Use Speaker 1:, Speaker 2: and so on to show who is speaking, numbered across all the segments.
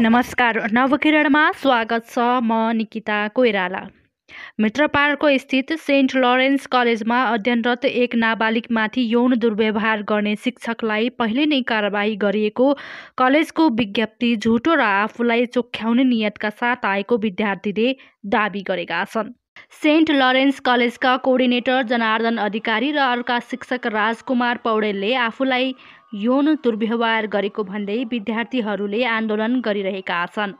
Speaker 1: नमस्कार नवकिरणमा स्वागत छ म निकिता कोइराला मित्र पार्कको स्थित सेन्ट लरेन्स कलेजमा अध्ययनरत एक नाबालिगमाथि यौन दुर्व्यवहार गर्ने शिक्षकलाई पहिले नै कारवाही गरिएको कलेजको विज्ञप्ति झुटो र आफूलाई चोख्याउने नियतका साथ आएको विद्यार्थीले दावी गरेका छन् सेन्ट लरेन्स कलेजका कोर्डिनेटर जनार्दन अधिकारी र अर्का शिक्षक राजकुमार पौडेलले आफूलाई यौन दुर्व्यवहार गरेको भन्दै विद्यार्थीहरूले आन्दोलन गरिरहेका छन्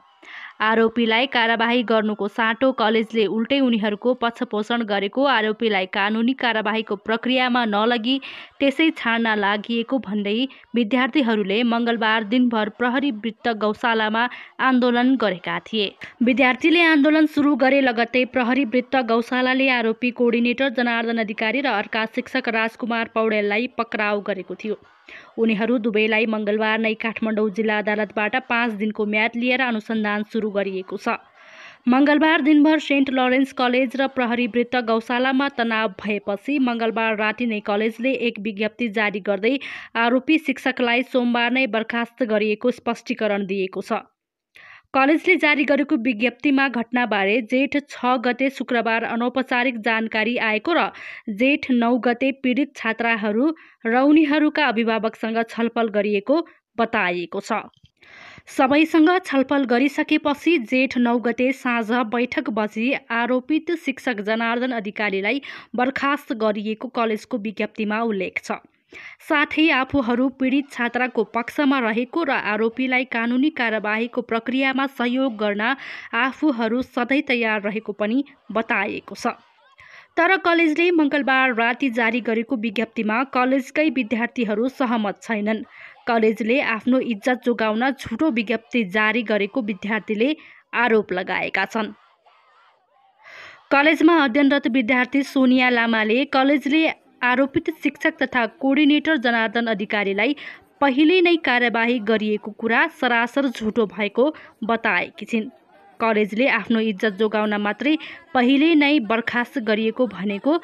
Speaker 1: आरोपीलाई कारवाही गर्नुको साँटो कलेजले उल्टै उनीहरूको पक्षपोषण गरेको आरोपीलाई कानुनी कारवाहीको प्रक्रियामा नलगी त्यसै छाड्न लागि भन्दै विद्यार्थीहरूले मङ्गलबार दिनभर प्रहरी वृत्त गौशालामा आन्दोलन गरेका थिए विद्यार्थीले आन्दोलन सुरु गरे लगत्तै प्रहरी वृत्त गौशालाले आरोपी कोअर्डिनेटर जनार्दन अधिकारी र अर्का शिक्षक राजकुमार पौडेललाई पक्राउ गरेको थियो उनीहरू दुवैलाई मङ्गलबार नै काठमाडौँ जिल्ला अदालतबाट पाँच दिनको म्याद लिएर अनुसन्धान सुरु गरिएको छ मङ्गलबार दिनभर सेन्ट लरेन्स कलेज र प्रहरी वृत्त गौशालामा तनाव भएपछि मङ्गलबार राति नै कलेजले एक विज्ञप्ति जारी गर्दै आरोपी शिक्षकलाई सोमबार नै बर्खास्त गरिएको स्पष्टीकरण दिएको छ कलेजले जारी गरेको विज्ञप्तिमा घटनाबारे जेठ छ गते शुक्रबार अनौपचारिक जानकारी आएको र जेठ नौ गते पीडित छात्राहरू र उनीहरूका अभिभावकसँग छलफल गरिएको बताइएको छ सबैसँग छलफल गरिसकेपछि जेठ नौ गते साँझ बैठक बसी आरोपित शिक्षक जनार्दन अधिकारीलाई बर्खास्त गरिएको कलेजको विज्ञप्तिमा उल्लेख छ साथै आफूहरू पीडित छात्राको पक्षमा रहेको र आरोपीलाई कानुनी कारबाहीको प्रक्रियामा सहयोग गर्न आफूहरू सधैँ तयार रहेको पनि बताएको छ तर कलेजले मङ्गलबार राति जारी गरेको विज्ञप्तिमा कलेजकै विद्यार्थीहरू सहमत छैनन् कलेजले आफ्नो इज्जत जोगाउन झुटो विज्ञप्ति जारी गरेको विद्यार्थीले आरोप लगाएका छन् कलेजमा अध्ययनरत विद्यार्थी सोनिया लामाले कलेजले आरोपित शिक्षक तथा कोर्डिनेटर जनार्दन अधिकारीलाई पहिले नै कार्यवाही गरिएको कुरा सरासर झुटो भएको बताएकी छिन् कलेजले आफ्नो इज्जत जोगाउन मात्रै पहिले नै बर्खास्त गरिएको भनेको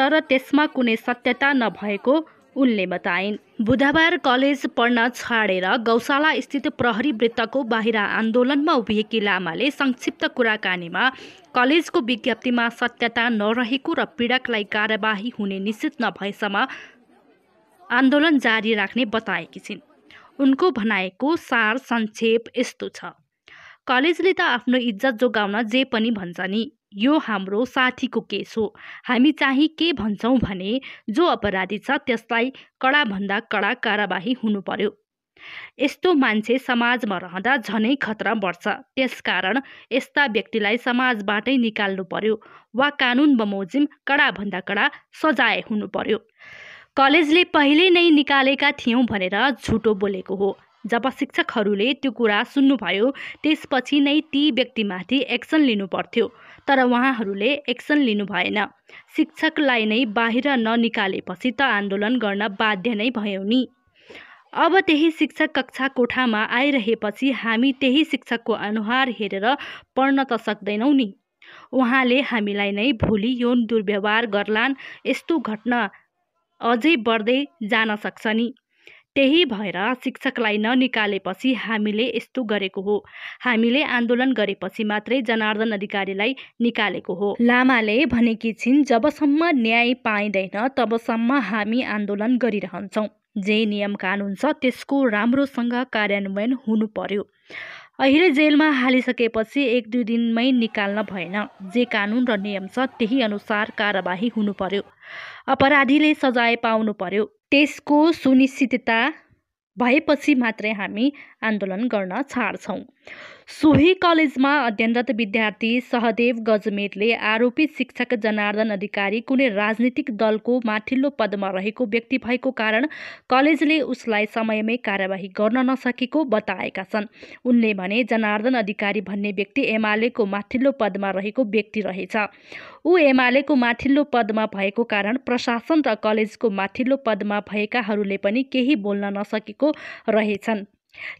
Speaker 1: तर त्यसमा कुनै सत्यता नभएको उनले बताइन् बुधबार कलेज पढ्न छाडेर गौशाला स्थित प्रहरी वृत्तको बाहिर आन्दोलनमा उभिएकी लामाले संक्षिप्त कुराकानीमा कलेजको विज्ञप्तिमा सत्यता नरहेको र पीडकलाई कार्यवाही हुने निश्चित नभएसम्म आन्दोलन जारी राख्ने बताएकी छिन् उनको भनाएको सार संक्षेप यस्तो छ कलेजले त आफ्नो इज्जत जोगाउन जे पनि भन्छ नि यो हाम्रो साथीको केस हो हामी चाहिँ के भन्छौँ भने जो अपराधी छ त्यसलाई कडाभन्दा कडा कारवाही हुनु पर्यो यस्तो मान्छे समाजमा रहँदा झनै खतरा बढ्छ त्यसकारण यस्ता व्यक्तिलाई समाजबाटै निकाल्नु पर्यो वा कानुन बमोजिम कडाभन्दा कडा सजाय हुनु पर्यो कलेजले पहिले नै निकालेका थियौँ भनेर झुटो बोलेको हो जब शिक्षकहरूले त्यो कुरा सुन्नुभयो त्यसपछि नै ती व्यक्तिमाथि एक्सन लिनु पर्थ्यो तर उहाँहरूले एक्सन लिनु भएन शिक्षकलाई नै बाहिर ननिकालेपछि त आन्दोलन गर्न बाध्य नै भयौँ नि अब त्यही शिक्षक कक्षा कोठामा आइरहेपछि हामी त्यही शिक्षकको अनुहार हेरेर पढ्न त सक्दैनौँ नि उहाँले हामीलाई नै भोलि यौन दुर्व्यवहार गर्लान् यस्तो घटना अझै बढ्दै जान सक्छ नि त्यही भएर शिक्षकलाई ननिकालेपछि हामीले यस्तो गरेको हो हामीले आन्दोलन गरेपछि मात्रै जनार्दन अधिकारीलाई निकालेको हो लामाले भनेकी छिन् जबसम्म न्याय पाइँदैन तबसम्म हामी आन्दोलन गरिरहन्छौँ जे नियम कानुन छ त्यसको राम्रोसँग कार्यान्वयन हुनु पर्यो अहिले जेलमा हालिसकेपछि एक दुई दिनमै निकाल्न भएन जे कानुन र नियम छ त्यही अनुसार कारबाही हुनु पर्यो अपराधीले सजाय पाउनु पर्यो त्यसको सुनिश्चितता भएपछि मात्रै हामी आन्दोलन गर्न छाड्छौँ सोही कलेजमा अध्ययनरत विद्यार्थी सहदेव गजमेरले आरोपित शिक्षक जनार्दन अधिकारी कुनै राजनीतिक दलको माथिल्लो पदमा रहेको व्यक्ति भएको कारण कलेजले उसलाई समयमै कार्यवाही गर्न नसकेको बताएका छन् उनले भने जनार्दन अधिकारी भन्ने व्यक्ति एमालेको माथिल्लो पदमा रहेको व्यक्ति रहेछ ऊ एमालेको माथिल्लो पदमा भएको कारण प्रशासन र कलेजको माथिल्लो पदमा भएकाहरूले पनि केही बोल्न नसकेको रहेछन्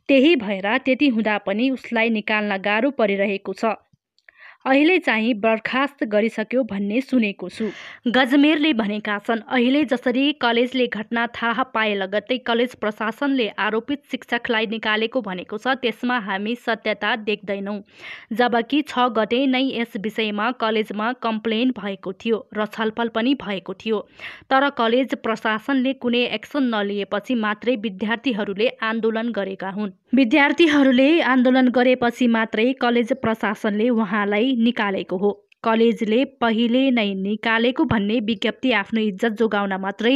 Speaker 1: त्यही भएर त्यति हुँदा पनि उसलाई निकाल्न गाह्रो परिरहेको छ अहिले चाहिँ बर्खास्त गरिसक्यो भन्ने सुनेको छु गजमेरले भनेका छन् अहिले जसरी कलेजले घटना थाहा पाए लगत्तै कलेज प्रशासनले आरोपित शिक्षकलाई निकालेको भनेको छ त्यसमा हामी सत्यता देख्दैनौँ जबकि छ गते नै यस विषयमा कलेजमा कम्प्लेन भएको थियो र छलफल पनि भएको थियो तर कलेज प्रशासनले कुनै एक्सन नलिएपछि मात्रै विद्यार्थीहरूले आन्दोलन गरेका हुन् विद्यार्थीहरूले आन्दोलन गरेपछि मात्रै कलेज प्रशासनले उहाँलाई निकालेको हो कलेजले पहिले नै निकालेको भन्ने विज्ञप्ति आफ्नो इज्जत जोगाउन मात्रै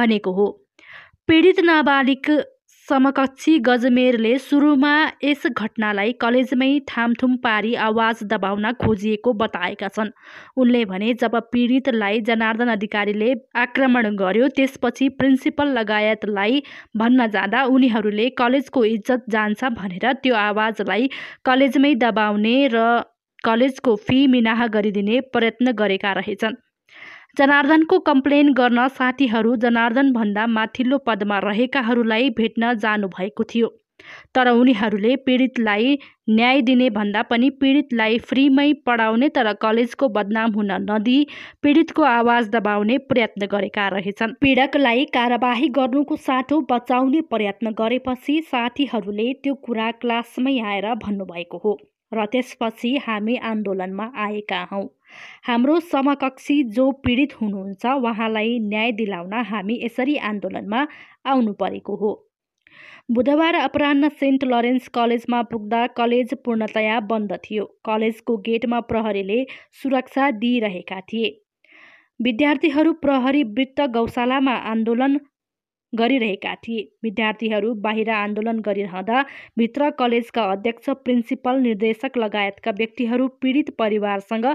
Speaker 1: भनेको हो पीडित नाबालिक। समकक्षी गजमेरले सुरुमा यस घटनालाई कलेजमै थामथुम पारी आवाज दबाउन खोजिएको बताएका छन् उनले भने जब पीडितलाई जनार्दन अधिकारीले आक्रमण गर्यो त्यसपछि प्रिन्सिपल लगायतलाई भन्न जाँदा उनीहरूले कलेजको इज्जत जान्छ भनेर त्यो आवाजलाई कलेजमै दबाउने र कलेजको फी मिनाह गरिदिने प्रयत्न गरेका रहेछन् जनार्दनको कम्प्लेन गर्न साथीहरू जनार्दनभन्दा माथिल्लो पदमा रहेकाहरूलाई भेट्न जानुभएको थियो तर उनीहरूले पीडितलाई न्याय दिने भन्दा पनि पीडितलाई फ्रीमै पढाउने तर कलेजको बदनाम हुन नदिई पीडितको आवाज दबाउने प्रयत्न गरेका रहेछन् पीडकलाई कारवाही गर्नुको साटो बचाउने प्रयत्न गरेपछि साथीहरूले त्यो कुरा क्लासमै आएर भन्नुभएको हो र त्यसपछि हामी आन्दोलनमा आएका हौँ हाम्रो समकक्षी जो पीडित हुनुहुन्छ उहाँलाई न्याय दिलाउन हामी यसरी आन्दोलनमा आउनु परेको हो बुधबार अपरान्न सेन्ट लरेन्स कलेजमा पुग्दा कलेज पूर्णतया बन्द थियो कलेजको गेटमा प्रहरीले सुरक्षा दिइरहेका थिए विद्यार्थीहरू प्रहरी वृत्त गौशालामा आन्दोलन गरिरहेका थिए विद्यार्थीहरू बाहिर आन्दोलन गरिरहँदा भित्र कलेजका अध्यक्ष प्रिन्सिपल निर्देशक लगायतका व्यक्तिहरू पीडित परिवारसँग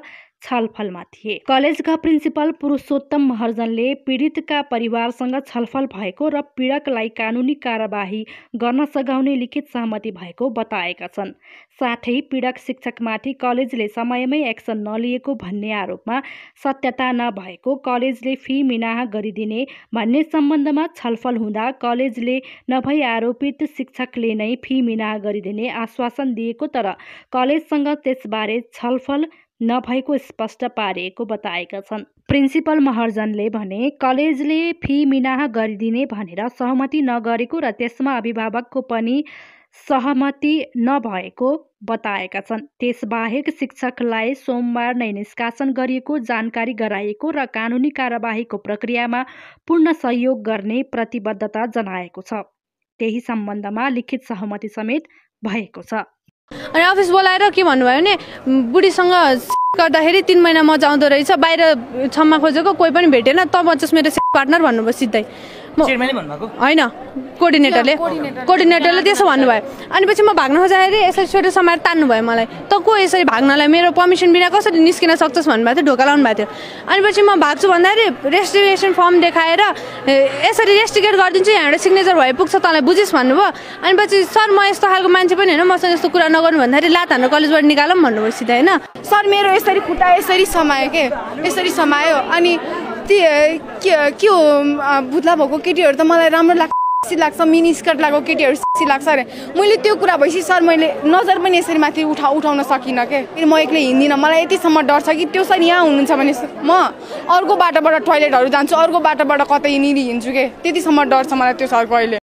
Speaker 1: छलफलमा थिए कलेजका प्रिन्सिपल पुरुषोत्तम महर्जनले पीडितका परिवारसँग छलफल भएको र पीडकलाई कानुनी कारवाही गर्न सघाउने लिखित सहमति भएको बताएका छन् साथै पीडक शिक्षकमाथि कलेजले समयमै एक्सन नलिएको भन्ने आरोपमा सत्यता नभएको कलेजले फी मिनाह गरिदिने भन्ने सम्बन्धमा छलफल हुँदा कलेजले नभई आरोपित शिक्षकले नै फी मिनाह गरिदिने आश्वासन दिएको तर कलेजसँग त्यसबारे छलफल नभएको स्पष्ट पारिएको बताएका छन् प्रिन्सिपल महर्जनले भने कलेजले फी मिनाह गरिदिने भनेर सहमति नगरेको र त्यसमा अभिभावकको पनि सहमति नभएको बताएका छन् त्यसबाहेक शिक्षकलाई सोमबार नै निष्कासन गरिएको जानकारी गराइएको र कानुनी कारवाहीको प्रक्रियामा पूर्ण सहयोग गर्ने प्रतिबद्धता जनाएको छ त्यही सम्बन्धमा लिखित सहमति समेत भएको छ अनि अफिस बोलाएर के भन्नुभयो भने बुढीसँग गर्दाखेरि तिन महिना मजा आउँदो रहेछ बाहिर क्षमा खोजेको कोही पनि भेटेन तब चाहिँ मेरो पार्टनर भन्नुभयो सिधै होइन कोर्डिनेटरले कोर्डिनेटरले त्यसो भन्नुभयो अनि पछि म भाग्न खोजाएर यसरी स्वेटर समाएर तान्नु भयो मलाई त को यसरी भाग्नलाई मेरो पर्मिसन बिना कसरी निस्किन सक्छस् भन्नुभएको थियो ढोका लाउनु भएको थियो अनि पछि म भाग्छु भन्दाखेरि रेजिस्ट्रेसन फर्म देखाएर यसरी रेस्टिकेट गरिदिन्छु यहाँबाट सिग्नेचर भए पुग्छ तँलाई बुझिस् भन्नुभयो अनि पछि सर म यस्तो खालको मान्छे पनि होइन मसँग यस्तो कुरा नगर्नु भन्दाखेरि लात हाम्रो कलेजबाट निकालौँ भन्नुभयो सिधै होइन सर मेरो यसरी खुट्टा यसरी समायो के यसरी समायो अनि त्यही के हो भुत्ला भएको केटीहरू त मलाई राम्रो लाग्छ सी लाग्छ मिनी स्कर्ट लगाएको केटीहरू सी लाग्छ अरे मैले त्यो कुरा भएपछि सर मैले नजर पनि यसरी माथि उठा उठाउन सकिनँ के म एक्लै हिँड्दिनँ मलाई यतिसम्म डर छ कि त्यो सर यहाँ हुनुहुन्छ भने म अर्को बाटोबाट टोइलेटहरू जान्छु अर्को बाटोबाट कतै हिँड्छु के त्यतिसम्म डर छ मलाई त्यो सरको अहिले